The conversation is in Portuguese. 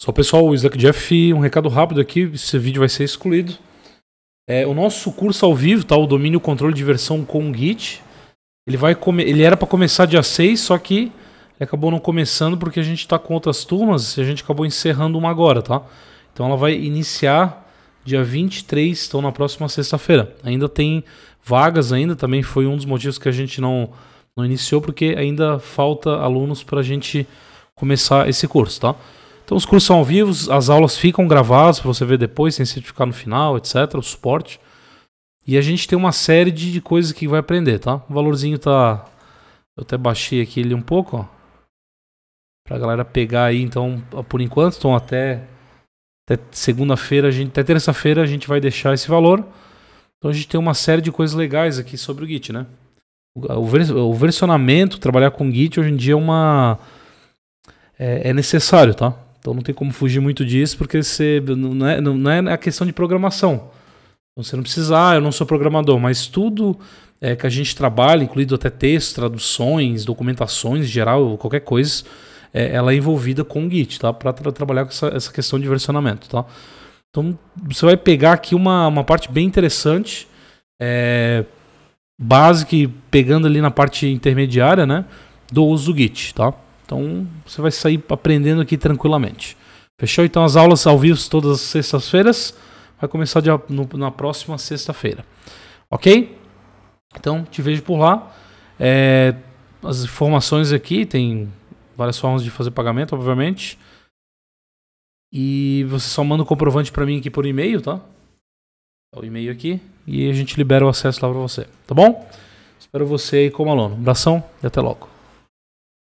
Só pessoal, o Isaac Jeff, um recado rápido aqui, esse vídeo vai ser excluído. É, o nosso curso ao vivo, tá? O domínio controle de versão com Git. Ele vai come... ele era para começar dia 6, só que acabou não começando porque a gente está com outras turmas e a gente acabou encerrando uma agora, tá? Então ela vai iniciar dia 23, então na próxima sexta-feira. Ainda tem vagas ainda, também foi um dos motivos que a gente não, não iniciou, porque ainda falta alunos para a gente começar esse curso, tá? Então os cursos são ao vivo, as aulas ficam gravadas para você ver depois, sem ficar no final, etc, o suporte. E a gente tem uma série de coisas que vai aprender, tá? O valorzinho tá eu até baixei aqui ele um pouco, ó. Pra galera pegar aí, então, por enquanto, então até até segunda-feira, até terça-feira a gente vai deixar esse valor. Então a gente tem uma série de coisas legais aqui sobre o Git, né? O, o versionamento, trabalhar com Git hoje em dia é uma é, é necessário, tá? Então não tem como fugir muito disso, porque você não é, não é a questão de programação. Então você não precisa, ah, eu não sou programador, mas tudo é, que a gente trabalha, incluído até textos, traduções, documentações em geral, qualquer coisa, é, ela é envolvida com o Git, tá? Para tra trabalhar com essa, essa, questão de versionamento, tá? Então você vai pegar aqui uma, uma parte bem interessante, é, básica, pegando ali na parte intermediária, né? Do uso do Git, tá? Então você vai sair aprendendo aqui tranquilamente. Fechou? Então as aulas ao vivo todas as sextas-feiras. Vai começar de, no, na próxima sexta-feira. Ok? Então te vejo por lá. É, as informações aqui tem várias formas de fazer pagamento, obviamente. E você só manda o um comprovante para mim aqui por e-mail, tá? É o e-mail aqui e a gente libera o acesso lá para você, tá bom? Espero você aí como aluno. Um abração e até logo.